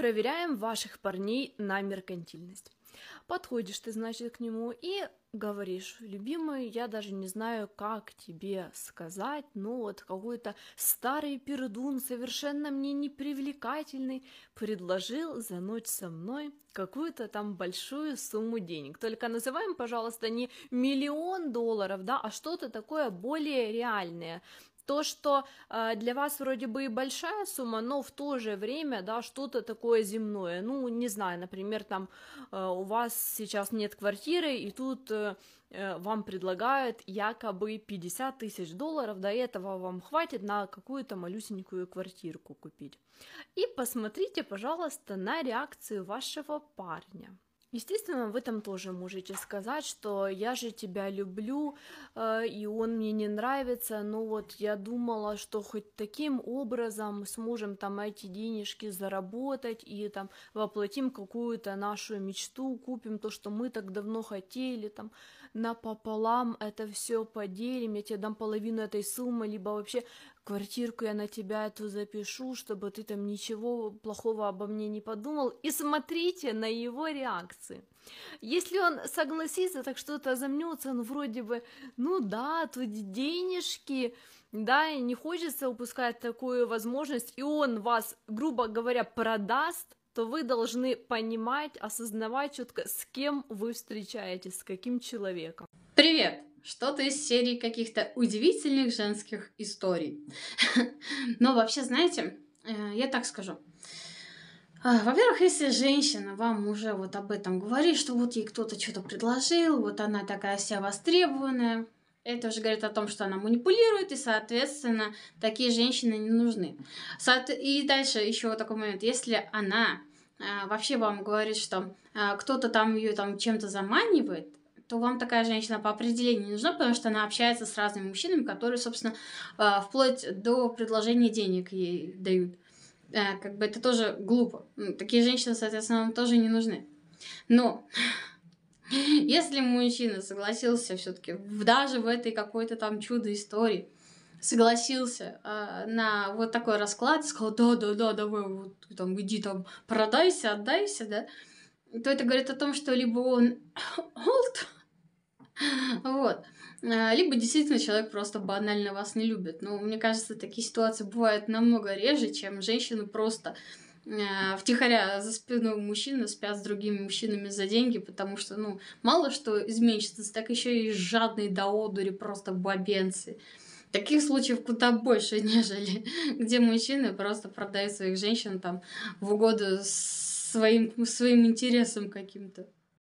Проверяем ваших парней на меркантильность. Подходишь ты, значит, к нему и говоришь, любимый, я даже не знаю, как тебе сказать, но вот какой-то старый пердун, совершенно мне непривлекательный, предложил за ночь со мной какую-то там большую сумму денег. Только называем, пожалуйста, не миллион долларов, да, а что-то такое более реальное то, что а, для вас вроде бы и большая сумма, но в то же время, да, что-то такое земное, ну, не знаю, например, там а, у вас сейчас нет квартиры, и тут э, э, вам предлагают якобы 50 тысяч долларов, до этого вам хватит на какую-то малюсенькую квартирку купить. И посмотрите, пожалуйста, на реакцию вашего парня. Естественно, вы там тоже можете сказать, что я же тебя люблю, э, и он мне не нравится, но вот я думала, что хоть таким образом сможем там эти денежки заработать и там воплотим какую-то нашу мечту, купим то, что мы так давно хотели, там напополам это все поделим, я тебе дам половину этой суммы, либо вообще квартирку я на тебя эту запишу, чтобы ты там ничего плохого обо мне не подумал. И смотрите на его реакцию реакции. Если он согласится, так что-то замнется, он вроде бы, ну да, тут денежки, да, и не хочется упускать такую возможность, и он вас, грубо говоря, продаст, то вы должны понимать, осознавать четко, с кем вы встречаетесь, с каким человеком. Привет! Что-то из серии каких-то удивительных женских историй. Но вообще, знаете, э, я так скажу. А, во-первых, если женщина вам уже вот об этом говорит, что вот ей кто-то что-то предложил, вот она такая вся востребованная, это уже говорит о том, что она манипулирует, и, соответственно, такие женщины не нужны. И дальше еще вот такой момент. Если она а, вообще вам говорит, что а, кто-то там ее там чем-то заманивает, то вам такая женщина по определению не нужна, потому что она общается с разными мужчинами, которые, собственно, вплоть до предложения денег ей дают э, как бы это тоже глупо. Такие женщины, соответственно, нам тоже не нужны. Но если мужчина согласился все-таки даже в этой какой-то там чудо истории, согласился э, на вот такой расклад, сказал, да, да, да, давай, вот там иди там, продайся, отдайся, да, то это говорит о том, что либо он old, а, либо действительно человек просто банально вас не любит. Но ну, мне кажется, такие ситуации бывают намного реже, чем женщины просто э, втихаря за спиной мужчины спят с другими мужчинами за деньги, потому что, ну, мало что изменится, так еще и жадные до одури просто бабенцы. Таких случаев куда больше, нежели где мужчины просто продают своих женщин там в угоду своим, своим интересам каким-то.